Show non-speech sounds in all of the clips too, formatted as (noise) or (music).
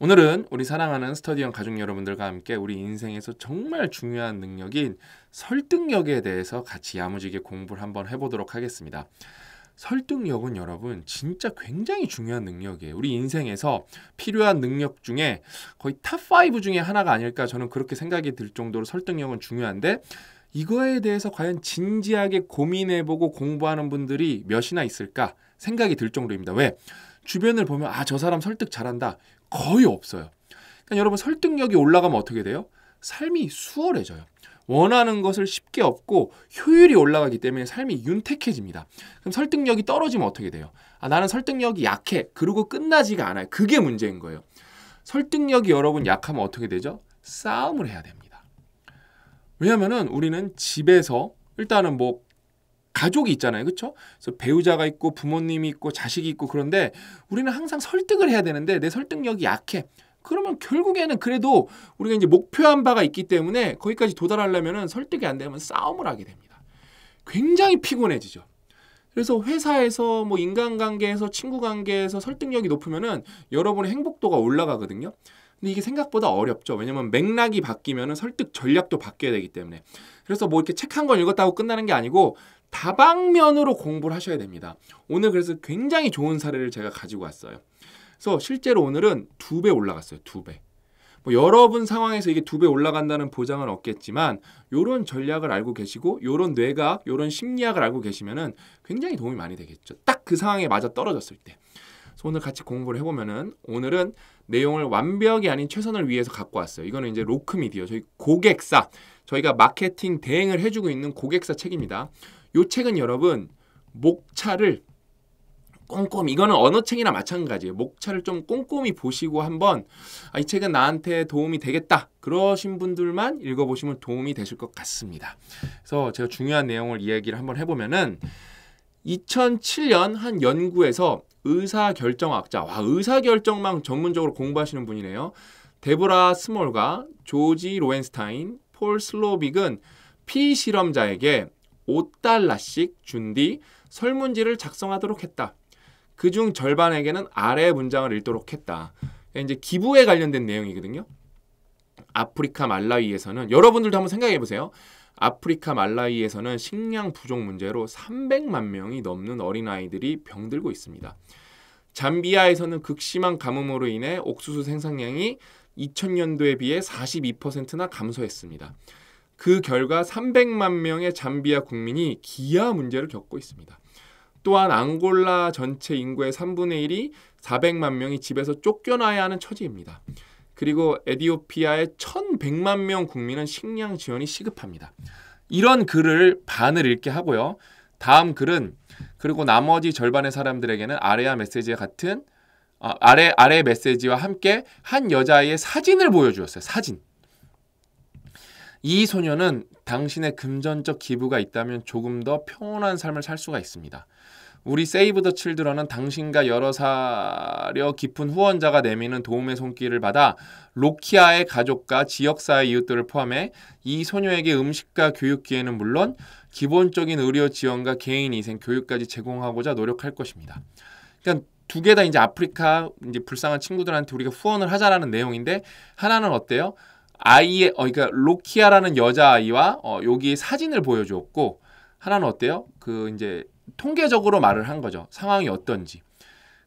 오늘은 우리 사랑하는 스터디형 가족 여러분들과 함께 우리 인생에서 정말 중요한 능력인 설득력에 대해서 같이 야무지게 공부를 한번 해보도록 하겠습니다. 설득력은 여러분 진짜 굉장히 중요한 능력이에요. 우리 인생에서 필요한 능력 중에 거의 탑5 중에 하나가 아닐까 저는 그렇게 생각이 들 정도로 설득력은 중요한데 이거에 대해서 과연 진지하게 고민해보고 공부하는 분들이 몇이나 있을까 생각이 들 정도입니다. 왜? 주변을 보면 아 저 사람 설득 잘한다 거의 없어요. 그러니까 여러분 설득력이 올라가면 어떻게 돼요? 삶이 수월해져요. 원하는 것을 쉽게 얻고 효율이 올라가기 때문에 삶이 윤택해집니다. 그럼 설득력이 떨어지면 어떻게 돼요? 아, 나는 설득력이 약해. 그리고 끝나지가 않아요. 그게 문제인 거예요. 설득력이 여러분 약하면 어떻게 되죠? 싸움을 해야 됩니다. 왜냐하면 우리는 집에서 일단은 뭐 가족이 있잖아요. 그렇죠? 그래서 배우자가 있고 부모님이 있고 자식이 있고 그런데 우리는 항상 설득을 해야 되는데 내 설득력이 약해. 그러면 결국에는 그래도 우리가 이제 목표한 바가 있기 때문에 거기까지 도달하려면 설득이 안 되면 싸움을 하게 됩니다. 굉장히 피곤해지죠. 그래서 회사에서 뭐 인간관계에서 친구관계에서 설득력이 높으면은 여러분의 행복도가 올라가거든요. 근데 이게 생각보다 어렵죠. 왜냐면 맥락이 바뀌면은 설득 전략도 바뀌어야 되기 때문에. 그래서 뭐 이렇게 책 한 권 읽었다고 끝나는 게 아니고 다방면으로 공부를 하셔야 됩니다. 오늘 그래서 굉장히 좋은 사례를 제가 가지고 왔어요. 그래서 실제로 오늘은 두 배 올라갔어요. 두 배. 뭐 여러분 상황에서 이게 두 배 올라간다는 보장은 없겠지만 요런 전략을 알고 계시고 요런 뇌각, 요런 심리학을 알고 계시면은 굉장히 도움이 많이 되겠죠. 딱 그 상황에 맞아 떨어졌을 때. 그래서 오늘 같이 공부를 해보면은 오늘은 내용을 완벽이 아닌 최선을 위해서 갖고 왔어요. 이거는 이제 로크 미디어 저희 고객사 저희가 마케팅 대행을 해주고 있는 고객사 책입니다. 이 책은 여러분 목차를 꼼꼼히 이거는 언어책이나 마찬가지예요. 목차를 좀 꼼꼼히 보시고 한번 아, 이 책은 나한테 도움이 되겠다 그러신 분들만 읽어보시면 도움이 되실 것 같습니다. 그래서 제가 중요한 내용을 이야기를 한번 해보면은 2007년 한 연구에서 의사결정학자 와의사결정망 전문적으로 공부하시는 분이네요. 데보라 스몰과 조지 로엔스타인, 폴 슬로빅은 피실험자에게 5달러씩 준 뒤 설문지를 작성하도록 했다. 그 중 절반에게는 아래 문장을 읽도록 했다. 그러니까 이제 기부에 관련된 내용이거든요. 아프리카 말라위에서는 여러분들도 한번 생각해 보세요. 아프리카 말라위에서는 식량 부족 문제로 300만 명이 넘는 어린아이들이 병들고 있습니다. 잠비아에서는 극심한 가뭄으로 인해 옥수수 생산량이 2000년도에 비해 42%나 감소했습니다. 그 결과 300만 명의 잠비아 국민이 기아 문제를 겪고 있습니다. 또한 앙골라 전체 인구의 3분의 1이 400만 명이 집에서 쫓겨나야 하는 처지입니다. 그리고 에디오피아의 1100만 명 국민은 식량 지원이 시급합니다. 이런 글을 반을 읽게 하고요. 다음 글은 그리고 나머지 절반의 사람들에게는 아래아 메시지와 같은 어, 아래 아래 메시지와 함께 한 여자의 사진을 보여주었어요. 사진. 이 소녀는 당신의 금전적 기부가 있다면 조금 더 평온한 삶을 살 수가 있습니다. 우리 세이브 더 칠드런은 당신과 여러 사려 깊은 후원자가 내미는 도움의 손길을 받아 로키아의 가족과 지역사회 이웃들을 포함해 이 소녀에게 음식과 교육 기회는 물론 기본적인 의료 지원과 개인 위생 교육까지 제공하고자 노력할 것입니다. 그러니까 두개다 이제 아프리카 이제 불쌍한 친구들한테 우리가 후원을 하자라는 내용인데 하나는 어때요? 아이의 어 그러니까 로키아라는 여자 아이와 어 여기 사진을 보여주었고 하나는 어때요? 그 이제 통계적으로 말을 한 거죠. 상황이 어떤지.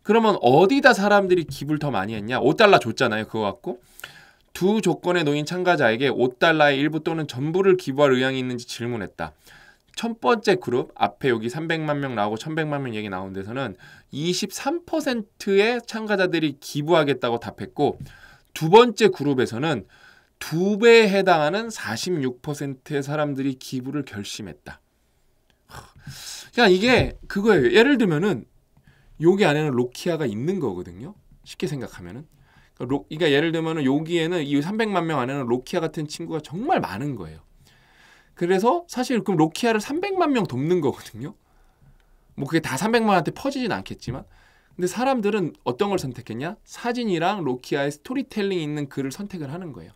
그러면 어디다 사람들이 기부를 더 많이 했냐? 5달러 줬잖아요. 그거 갖고. 두 조건의 노인 참가자에게 5달러의 일부 또는 전부를 기부할 의향이 있는지 질문했다. 첫 번째 그룹 앞에 여기 300만 명 나오고 1100만 명 얘기 나온 데서는 23%의 참가자들이 기부하겠다고 답했고 두 번째 그룹에서는 두 배에 해당하는 46%의 사람들이 기부를 결심했다. 그러니까 이게 그거예요. 예를 들면은 여기 안에는 로키아가 있는 거거든요. 쉽게 생각하면은. 그러니까, 그러니까 예를 들면은 여기에는 이 300만 명 안에는 로키아 같은 친구가 정말 많은 거예요. 그래서 사실 그럼 로키아를 300만 명 돕는 거거든요. 뭐 그게 다 300만한테 퍼지진 않겠지만 근데 사람들은 어떤 걸 선택했냐? 사진이랑 로키아의 스토리텔링 있는 글을 선택을 하는 거예요.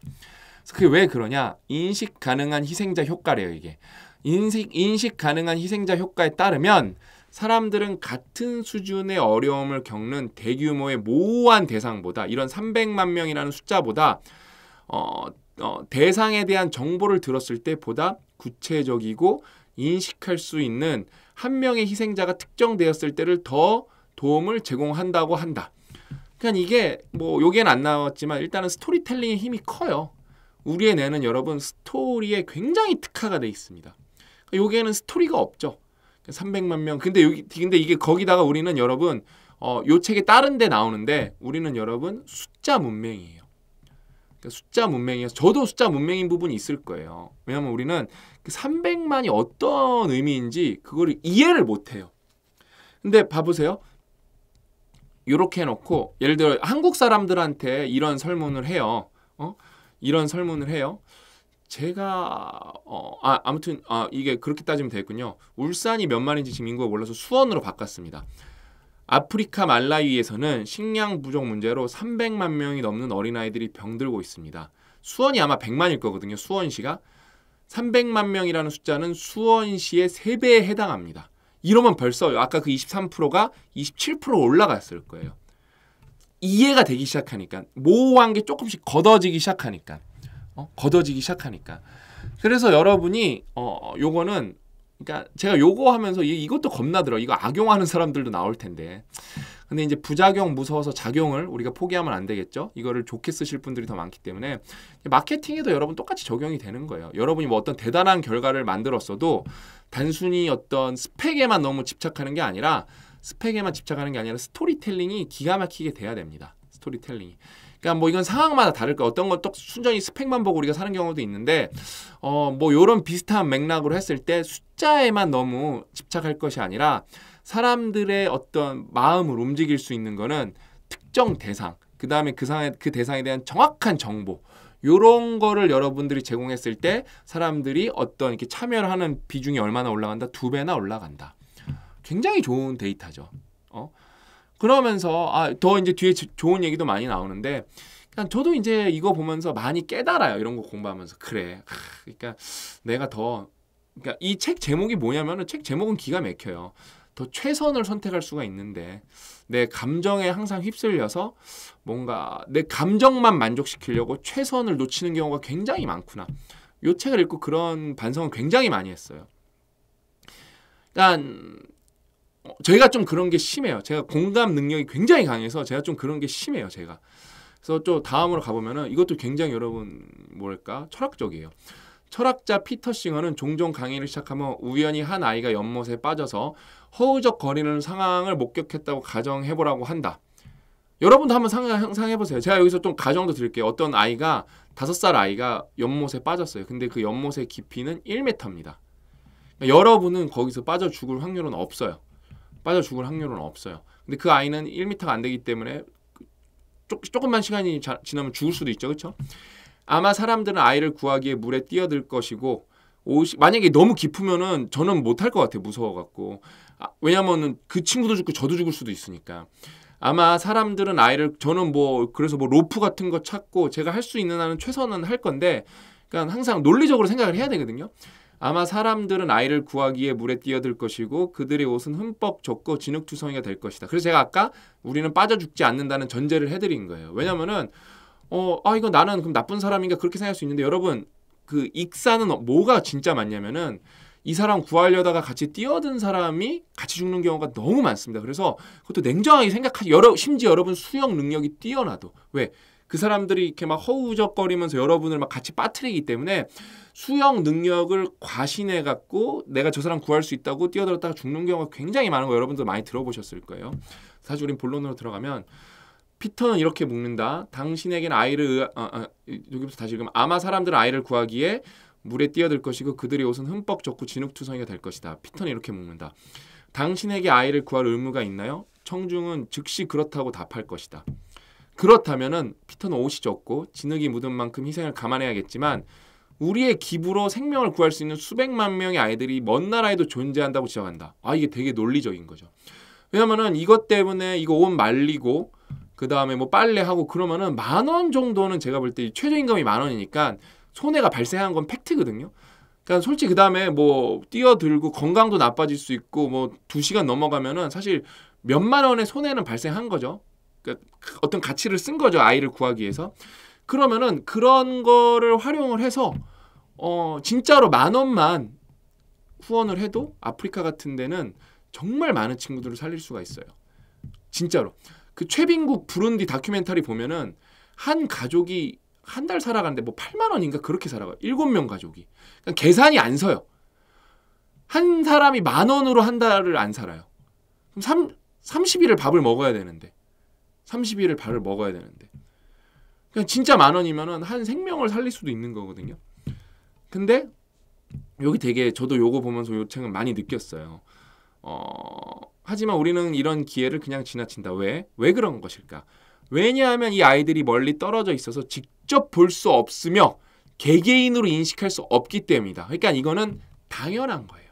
그게 왜 그러냐? 인식 가능한 희생자 효과래요, 이게. 인식 인식 가능한 희생자 효과에 따르면 사람들은 같은 수준의 어려움을 겪는 대규모의 모호한 대상보다 이런 300만 명이라는 숫자보다 어, 어, 대상에 대한 정보를 들었을 때 보다 구체적이고 인식할 수 있는 한 명의 희생자가 특정되었을 때를 더 도움을 제공한다고 한다. 그냥 그러니까 이게 뭐 요기엔 안 나왔지만 일단은 스토리텔링의 힘이 커요. 우리의 뇌는 여러분 스토리에 굉장히 특화가 돼 있습니다. 여기에는 그러니까 스토리가 없죠. 300만 그러니까 명. 근데 여기 근데 이게 거기다가 우리는 여러분 어, 요책에 다른 데 나오는데 우리는 여러분 숫자 문명이에요 그러니까 숫자 문맹이어서 저도 숫자 문맹인 부분이 있을 거예요. 왜냐하면 우리는 그 300만이 어떤 의미인지 그거를 이해를 못해요. 근데 봐보세요. 이렇게 해놓고 예를 들어 한국 사람들한테 이런 설문을 해요. 어? 이런 설문을 해요. 제가 어, 아, 아무튼 아, 이게 그렇게 따지면 되겠군요. 울산이 몇 만인지 지금 인구가 몰라서 수원으로 바꿨습니다. 아프리카 말라위에서는 식량 부족 문제로 300만 명이 넘는 어린아이들이 병들고 있습니다. 수원이 아마 100만일 거거든요. 수원시가 300만 명이라는 숫자는 수원시의 3배에 해당합니다. 이러면 벌써 아까 그 23%가 27% 올라갔을 거예요. 이해가 되기 시작하니까 모호한 게 조금씩 걷어지기 시작하니까 어? 걷어지기 시작하니까 그래서 여러분이 어 요거는 그러니까 제가 요거 하면서 이것도 겁나더라. 이거 악용하는 사람들도 나올 텐데. 근데 이제 부작용 무서워서 작용을 우리가 포기하면 안 되겠죠. 이거를 좋게 쓰실 분들이 더 많기 때문에 마케팅에도 여러분 똑같이 적용이 되는 거예요. 여러분이 뭐 어떤 대단한 결과를 만들었어도 단순히 어떤 스펙에만 너무 집착하는 게 아니라 스펙에만 집착하는 게 아니라 스토리텔링이 기가 막히게 돼야 됩니다. 스토리텔링이. 그러니까 뭐 이건 상황마다 다를까 어떤 건또 순전히 스펙만 보고 우리가 사는 경우도 있는데 어 뭐 요런 비슷한 맥락으로 했을 때 숫자에만 너무 집착할 것이 아니라 사람들의 어떤 마음을 움직일 수 있는 거는 특정 대상 그 다음에 그, 상에, 그 대상에 대한 정확한 정보 요런 거를 여러분들이 제공했을 때 사람들이 어떤 이렇게 참여를 하는 비중이 얼마나 올라간다 두 배나 올라간다 굉장히 좋은 데이터죠 그러면서 아, 더 이제 뒤에 좋은 얘기도 많이 나오는데 그냥 저도 이제 이거 보면서 많이 깨달아요. 이런 거 공부하면서 그래. 그러니까 내가 더 그러니까 이책 제목이 뭐냐면은 책 제목은 기가 막혀요. 더 최선을 선택할 수가 있는데 내 감정에 항상 휩쓸려서 뭔가 내 감정만 만족시키려고 최선을 놓치는 경우가 굉장히 많구나. 요 책을 읽고 그런 반성은 굉장히 많이 했어요. 일단 그러니까 어, 저희가 좀 그런 게 심해요. 제가 공감 능력이 굉장히 강해서 제가 좀 그런 게 심해요. 제가. 그래서 또 다음으로 가보면은 이것도 굉장히 여러분 뭐랄까 철학적이에요. 철학자 피터 싱어는 종종 강의를 시작하면 우연히 한 아이가 연못에 빠져서 허우적거리는 상황을 목격했다고 가정해보라고 한다. 여러분도 한번 상상해보세요. 제가 여기서 좀 가정도 드릴게요. 어떤 아이가 다섯 살 아이가 연못에 빠졌어요. 근데 그 연못의 깊이는 1m입니다. 그러니까 여러분은 거기서 빠져 죽을 확률은 없어요. 빠져 죽을 확률은 없어요. 근데 그 아이는 1터가안 되기 때문에 조, 금만 시간이 자, 지나면 죽을 수도 있죠. 그렇죠? 아마 사람들은 아이를 구하기에 물에 뛰어들 것이고 오시, 만약에 너무 깊으면은 저는 못할 것 같아요. 무서워 갖고. 아, 왜냐면은 그 친구도 죽고 저도 죽을 수도 있으니까. 아마 사람들은 아이를 저는 뭐 그래서 뭐 로프 같은 거 찾고 제가 할 수 있는 한 최선은 할 건데 그러니까 항상 논리적으로 생각을 해야 되거든요. 아마 사람들은 아이를 구하기에 물에 뛰어들 것이고 그들의 옷은 흠뻑 젖고 진흙투성이가 될 것이다. 그래서 제가 아까 우리는 빠져 죽지 않는다는 전제를 해드린 거예요. 왜냐면은 어, 아 이거 나는 그럼 나쁜 사람인가 그렇게 생각할 수 있는데 여러분 그 익사는 뭐가 진짜 맞냐면은 이 사람 구하려다가 같이 뛰어든 사람이 같이 죽는 경우가 너무 많습니다. 그래서 그것도 냉정하게 생각하지. 여러, 심지어 여러분 수영 능력이 뛰어나도. 왜? 그 사람들이 이렇게 막 허우적거리면서 여러분을 막 같이 빠뜨리기 때문에 수영 능력을 과신해 갖고 내가 저 사람 구할 수 있다고 뛰어들었다가 죽는 경우가 굉장히 많은 거여러분들 많이 들어보셨을 거예요. 사실 우린 본론으로 들어가면 피터는 이렇게 묶는다 당신에겐 아이를 아, 아, 여기부터 다시 읽으면 아마 사람들은 아이를 구하기에 물에 뛰어들 것이고 그들의 옷은 흠뻑 젖고 진흙투성이가 될 것이다. 피터는 이렇게 묶는다 당신에게 아이를 구할 의무가 있나요? 청중은 즉시 그렇다고 답할 것이다. 그렇다면은 피터는 옷이 적고 진흙이 묻은 만큼 희생을 감안해야겠지만 우리의 기부로 생명을 구할 수 있는 수백만 명의 아이들이 먼 나라에도 존재한다고 지적한다. 아 이게 되게 논리적인 거죠. 왜냐면은 이것 때문에 이거 옷 말리고 그 다음에 뭐 빨래하고 그러면은 만 원 정도는 제가 볼 때 최저임금이 만 원이니까 손해가 발생한 건 팩트거든요. 그러니까 솔직히 그 다음에 뭐 뛰어들고 건강도 나빠질 수 있고 뭐 두 시간 넘어가면은 사실 몇만 원의 손해는 발생한 거죠. 그러니까 그 어떤 가치를 쓴 거죠 아이를 구하기 위해서 그러면은 그런 거를 활용을 해서 어 진짜로 만 원만 후원을 해도 아프리카 같은 데는 정말 많은 친구들을 살릴 수가 있어요 진짜로 그 최빈국 브룬디 다큐멘터리 보면은 한 가족이 한 달 살아가는데 뭐 8만 원인가 그렇게 살아가요 7명 가족이 그러 그러니까 계산이 안 서요 한 사람이 만 원으로 한 달을 안 살아요 그럼 3, 30일을 밥을 먹어야 되는데 30일을 밥을 먹어야 되는데 그냥 진짜 만 원이면은 한 생명을 살릴 수도 있는 거거든요. 근데 여기 되게 저도 요거 보면서 요 책은 많이 느꼈어요. 어, 하지만 우리는 이런 기회를 그냥 지나친다. 왜? 왜 그런 것일까? 왜냐하면 이 아이들이 멀리 떨어져 있어서 직접 볼 수 없으며 개개인으로 인식할 수 없기 때문이다. 그러니까 이거는 당연한 거예요.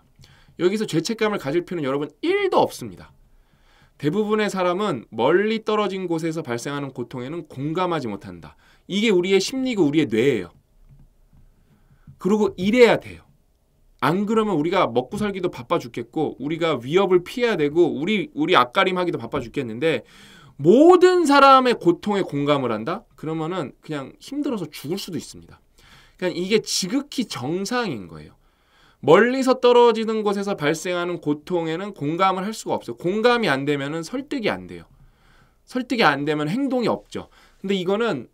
여기서 죄책감을 가질 필요는 여러분 1도 없습니다. 대부분의 사람은 멀리 떨어진 곳에서 발생하는 고통에는 공감하지 못한다. 이게 우리의 심리고 우리의 뇌예요. 그리고 이래야 돼요. 안 그러면 우리가 먹고 살기도 바빠 죽겠고 우리가 위협을 피해야 되고 우리 우리 앞가림하기도 바빠 죽겠는데 모든 사람의 고통에 공감을 한다? 그러면은 그냥 힘들어서 죽을 수도 있습니다. 그냥 그러니까 이게 지극히 정상인 거예요. 멀리서 떨어지는 곳에서 발생하는 고통에는 공감을 할 수가 없어요. 공감이 안되면 설득이 안 돼요. 설득이 안 되면 행동이 없죠. 근데 이거는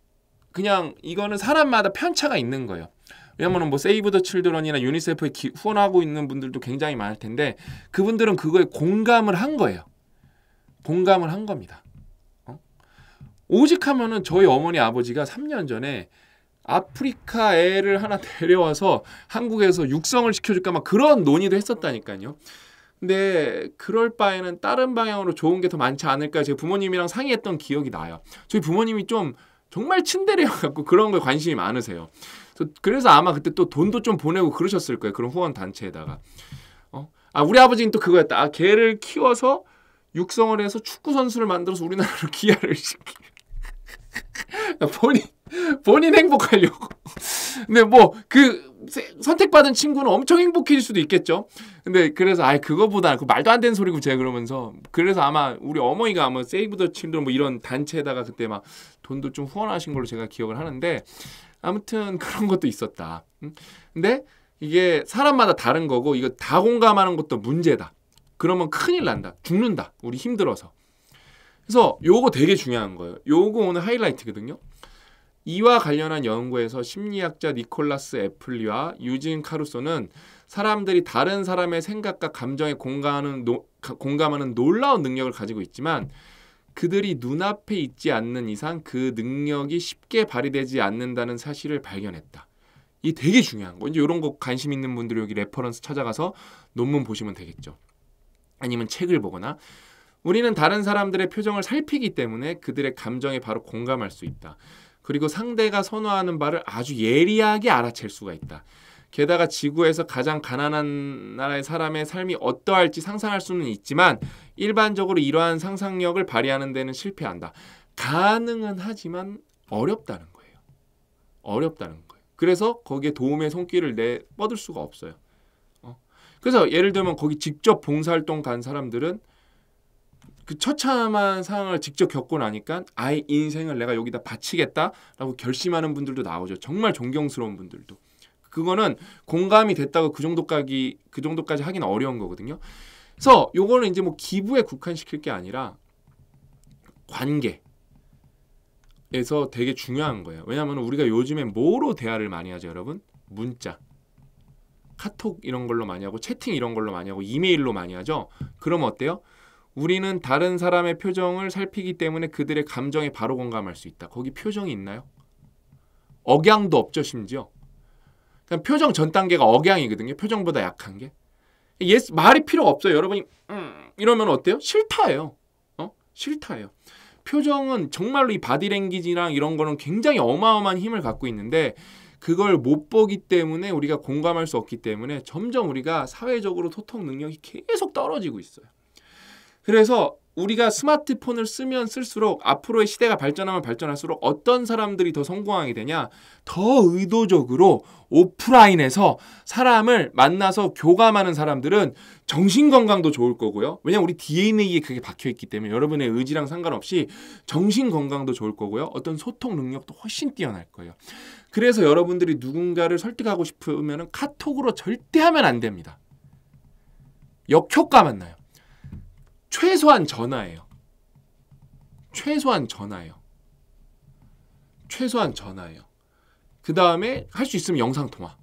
그냥 이거는 사람마다 편차가 있는 거예요. 왜냐면은 뭐 세이브 더 칠드런이나 유니세프에 기, 후원하고 있는 분들도 굉장히 많을 텐데 그분들은 그거에 공감을 한 거예요. 공감을 한 겁니다. 어? 오직 하면은 저희 어머니 아버지가 3년 전에 아프리카 애를 하나 데려와서 한국에서 육성을 시켜줄까 막 그런 논의도 했었다니까요. 근데 그럴 바에는 다른 방향으로 좋은 게 더 많지 않을까 제 부모님이랑 상의했던 기억이 나요. 저희 부모님이 좀 정말 친데레여 갖고 그런 거에 관심이 많으세요. 그래서 아마 그때 또 돈도 좀 보내고 그러셨을 거예요. 그런 후원 단체에다가. 어? 아 우리 아버지는 또 그거였다. 아, 개를 키워서 육성을 해서 축구 선수를 만들어서 우리나라로 귀화를 (laughs) 시키. (laughs) 본인 본인 행복하려고. 근데 뭐 그 선택받은 친구는 엄청 행복해질 수도 있겠죠. 근데 그래서 아예 그거보다 그 말도 안 되는 소리고 제가 그러면서 그래서 아마 우리 어머니가 아마 세이브 더 칠드런 뭐 이런 단체에다가 그때 막 돈도 좀 후원하신 걸로 제가 기억을 하는데 아무튼 (laughs) 그런 것도 있었다. 음? 근데 이게 사람마다 다른 거고 이거 다 공감하는 것도 문제다. 그러면 큰일 난다. 죽는다. 우리 힘들어서. 그래서 요거 되게 중요한 거예요. 요거 오늘 하이라이트거든요. 이와 관련한 연구에서 심리학자 니콜라스 애플리와 유진 카루소는 사람들이 다른 사람의 생각과 감정에 공감하는, 노, 공감하는 놀라운 능력을 가지고 있지만 그들이 눈앞에 있지 않는 이상 그 능력이 쉽게 발휘되지 않는다는 사실을 발견했다. 이 되게 중요한 거. 이제 이런 거 관심 있는 분들이 여기 레퍼런스 찾아가서 논문 보시면 되겠죠. 아니면 책을 보거나 우리는 다른 사람들의 표정을 살피기 때문에 그들의 감정에 바로 공감할 수 있다. 그리고 상대가 선호하는 바를 아주 예리하게 알아챌 수가 있다. 게다가 지구에서 가장 가난한 나라의 사람의 삶이 어떠할지 상상할 수는 있지만 일반적으로 이러한 상상력을 발휘하는 데는 실패한다. 가능은 하지만 어렵다는 거예요. 어렵다는 거예요. 그래서 거기에 도움의 손길을 내 뻗을 수가 없어요. 어? 그래서 예를 들면 거기 직접 봉사활동 간 사람들은 그 처참한 상황을 직접 겪고 나니까 아예 인생을 내가 여기다 바치겠다라고 결심하는 분들도 나오죠. 정말 존경스러운 분들도. 그거는 공감이 됐다고 그 정도까지 그 정도까지 하긴 어려운 거거든요. 그래서 요거는 이제 뭐 기부에 국한시킬 게 아니라 관계에서 되게 중요한 거예요. 왜냐하면 우리가 요즘에 뭐로 대화를 많이 하죠, 여러분? 문자, 카톡 이런 걸로 많이 하고 채팅 이런 걸로 많이 하고 이메일로 많이 하죠. 그럼 어때요? 우리는 다른 사람의 표정을 살피기 때문에 그들의 감정에 바로 공감할 수 있다. 거기 표정이 있나요? 억양도 없죠, 심지어. 그냥 그러니까 표정 전 단계가 억양이거든요. 표정보다 약한 게. 예스, 말이 필요가 없어요. 여러분이 음, 이러면 어때요? 싫다예요. 어? 싫다예요. 표정은 정말로 이 바디랭귀지랑 이런 거는 굉장히 어마어마한 힘을 갖고 있는데 그걸 못 보기 때문에 우리가 공감할 수 없기 때문에 점점 우리가 사회적으로 소통 능력이 계속 떨어지고 있어요. 그래서 우리가 스마트폰을 쓰면 쓸수록 앞으로의 시대가 발전하면 발전할수록 어떤 사람들이 더 성공하게 되냐? 더 의도적으로 오프라인에서 사람을 만나서 교감하는 사람들은 정신 건강도 좋을 거고요. 왜냐면 우리 DNA에 그게 박혀 있기 때문에 여러분의 의지랑 상관없이 정신 건강도 좋을 거고요. 어떤 소통 능력도 훨씬 뛰어날 거예요. 그래서 여러분들이 누군가를 설득하고 싶으면 카톡으로 절대 하면 안 됩니다. 역효과만 나요. 최소한 전화예요. 최소한 전화예요. 최소한 전화예요. 그 다음에 할 수 있으면 영상 통화.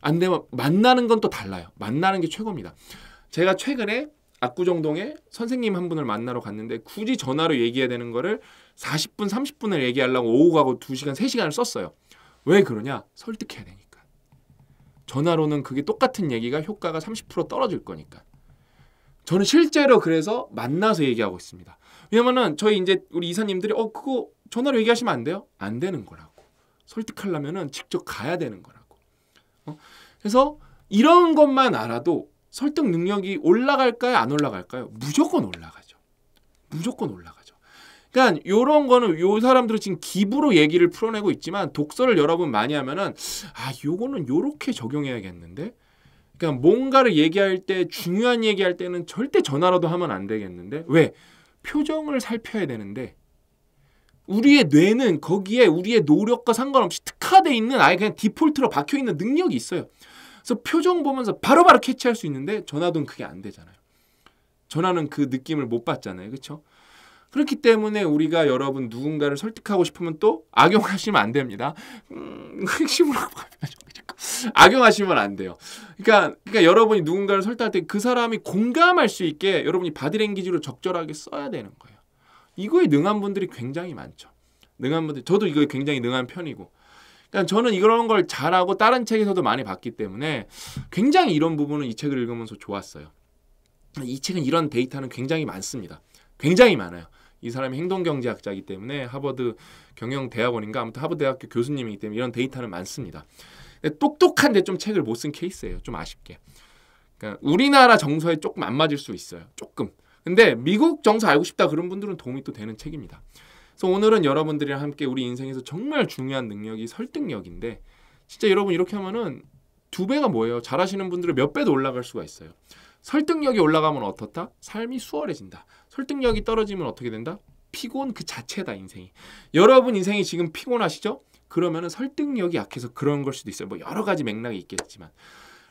안 되면 만나는 건 또 달라요. 만나는 게 최고입니다. 제가 최근에 압구정동에 선생님 한 분을 만나러 갔는데 굳이 전화로 얘기해야 되는 거를 40분, 30분을 얘기하려고 오후 가고 2시간, 3시간을 썼어요. 왜 그러냐? 설득해야 되니까. 전화로는 그게 똑같은 얘기가 효과가 30% 떨어질 거니까. 저는 실제로 그래서 만나서 얘기하고 있습니다. 왜냐면은 저희 이제 우리 이사님들이 어 그거 전화로 얘기하시면 안 돼요? 안 되는 거라고. 설득하려면은 직접 가야 되는 거라고. 어? 그래서 이런 것만 알아도 설득 능력이 올라갈까요? 안 올라갈까요? 무조건 올라가죠. 무조건 올라가죠. 그러니까 요런 거는 요 사람들은 지금 기부로 얘기를 풀어내고 있지만 독서를 여러분 많이 하면은 아 요거는 요렇게 적용해야겠는데 그냥 그러니까 뭔가를 얘기할 때 중요한 얘기할 때는 절대 전화라도 하면 안 되겠는데 왜 표정을 살펴야 되는데 우리의 뇌는 거기에 우리의 노력과 상관없이 특화돼 있는 아예 그냥 디폴트로 박혀 있는 능력이 있어요. 그래서 표정 보면서 바로바로 바로 캐치할 수 있는데 전화는 그게 안 되잖아요. 전화는 그 느낌을 못 받잖아요. 그렇죠? 그렇기 때문에 우리가 여러분 누군가를 설득하고 싶으면 또 악용하시면 안 됩니다. 음, (laughs) 핵심으로 가면 (laughs) 악용하시면 안 돼요. 그러니까, 그러니까 여러분이 누군가를 설득할 때 그 사람이 공감할 수 있게 여러분이 바디랭귀지로 적절하게 써야 되는 거예요. 이거에 능한 분들이 굉장히 많죠. 능한 분들, 저도 이거에 굉장히 능한 편이고. 그러니까 저는 이런 걸 잘하고 다른 책에서도 많이 봤기 때문에 굉장히 이런 부분은 이 책을 읽으면서 좋았어요. 이 책은 이런 데이터는 굉장히 많습니다. 굉장히 많아요. 이 사람이 행동경제학자이기 때문에 하버드 경영대학원인가 아무튼 하버드대학교 교수님이기 때문에 이런 데이터는 많습니다. 네, 똑똑한데 좀 책을 못 쓴 케이스예요. 좀 아쉽게. 그러니까 우리나라 정서에 조금 안 맞을 수 있어요. 조금. 근데 미국 정서 알고 싶다 그런 분들은 도움이 또 되는 책입니다. 그래서 오늘은 여러분들이랑 함께 우리 인생에서 정말 중요한 능력이 설득력인데 진짜 여러분 이렇게 하면은 두 배가 뭐예요? 잘하시는 분들은 몇 배도 올라갈 수가 있어요. 설득력이 올라가면 어떻다? 삶이 수월해진다. 설득력이 떨어지면 어떻게 된다? 피곤 그 자체다 인생이. 여러분 인생이 지금 피곤하시죠? 그러면은 설득력이 약해서 그런 걸 수도 있어요. 뭐 여러 가지 맥락이 있겠지만.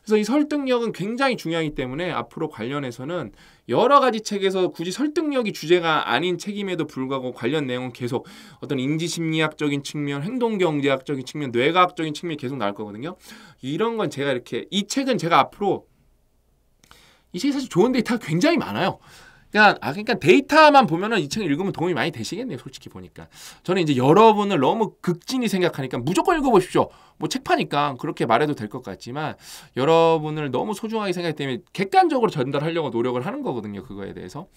그래서 이 설득력은 굉장히 중요하기 때문에 앞으로 관련해서는 여러 가지 책에서 굳이 설득력이 주제가 아닌 책임에도 불구하고 관련 내용은 계속 어떤 인지심리학적인 측면, 행동경제학적인 측면, 뇌과학적인 측면이 계속 나올 거거든요. 이런 건 제가 이렇게 이 책은 제가 앞으로 이 책이 사실 좋은 데이터가 굉장히 많아요. 그러니까 아 그러니까 데이터만 보면은 이책을 읽으면 도움이 많이 되시겠네요. 솔직히 보니까 저는 이제 여러분을 너무 극진히 생각하니까 무조건 읽어보십시오. 뭐 책파니까 그렇게 말해도 될 것 같지만 여러분을 너무 소중하게 생각했기 때문에 객관적으로 전달하려고 노력을 하는 거거든요. 그거에 대해서.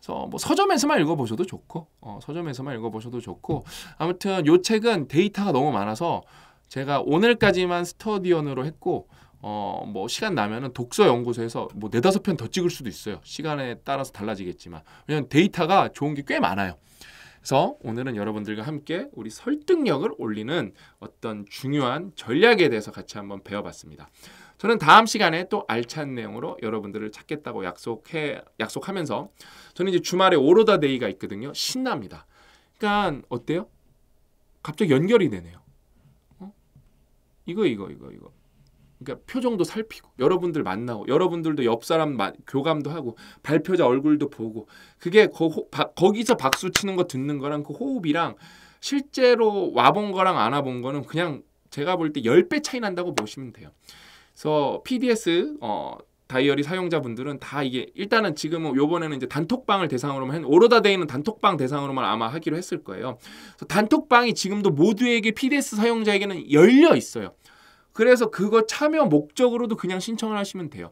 그래서 뭐 서점에서만 읽어보셔도 좋고 어, 서점에서만 읽어보셔도 좋고 아무튼 요 책은 데이터가 너무 많아서 제가 오늘까지만 스터디언으로 했고 어뭐 시간 나면은 독서 연구소에서 뭐 네다섯 편 더 찍을 수도 있어요. 시간에 따라서 달라지겠지만 왜냐면 데이터가 좋은 게 꽤 많아요. 그래서 오늘은 여러분들과 함께 우리 설득력을 올리는 어떤 중요한 전략에 대해서 같이 한번 배워봤습니다. 저는 다음 시간에 또 알찬 내용으로 여러분들을 찾겠다고 약속해 약속하면서 저는 이제 주말에 오로다 데이가 있거든요. 신납니다. 그러니까 어때요? 갑자기 연결이 되네요. 어? 이거 이거 이거 이거. 그러니까 표정도 살피고 여러분들 만나고 여러분들도 옆 사람 교감도 하고 발표자 얼굴도 보고 그게 거, 호, 바, 거기서 박수 치는 거 듣는 거랑 그 호흡이랑 실제로 와 본 거랑 안 와 본 거는 그냥 제가 볼 때 10배 차이 난다고 보시면 돼요. 그래서 PDS 어, 다이어리 사용자분들은 다 이게 일단은 지금은 요번에는 이제 단톡방을 대상으로만 한 오로다데이는 단톡방 대상으로만 아마 하기로 했을 거예요. 단톡방이 지금도 모두에게 PDS 사용자에게는 열려 있어요. 그래서 그거 참여 목적으로도 그냥 신청을 하시면 돼요.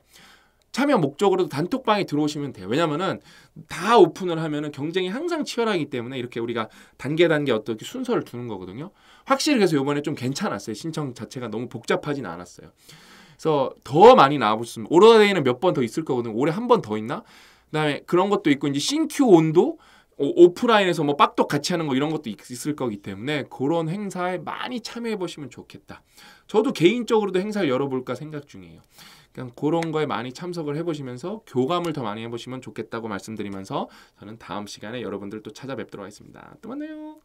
참여 목적으로도 단톡방에 들어오시면 돼요. 왜냐면은 다 오픈을 하면은 경쟁이 항상 치열하기 때문에 이렇게 우리가 단계 단계 어떻게 순서를 두는 거거든요. 확실히 그래서 요번에 좀 괜찮았어요. 신청 자체가 너무 복잡하진 않았어요. 그래서 더 많이 나와보셨으면 오로라데이는 몇 번 더 있을 거거든요. 올해 한 번 더 있나? 그다음에 그런 것도 있고 이제 신큐 온도 오프라인에서 뭐 빡독 같이 하는 거 이런 것도 있을 거기 때문에 그런 행사에 많이 참여해 보시면 좋겠다. 저도 개인적으로도 행사를 열어볼까 생각 중이에요. 그냥 그런 거에 많이 참석을 해보시면서 교감을 더 많이 해보시면 좋겠다고 말씀드리면서 저는 다음 시간에 여러분들 또 찾아뵙도록 하겠습니다. 또 만나요.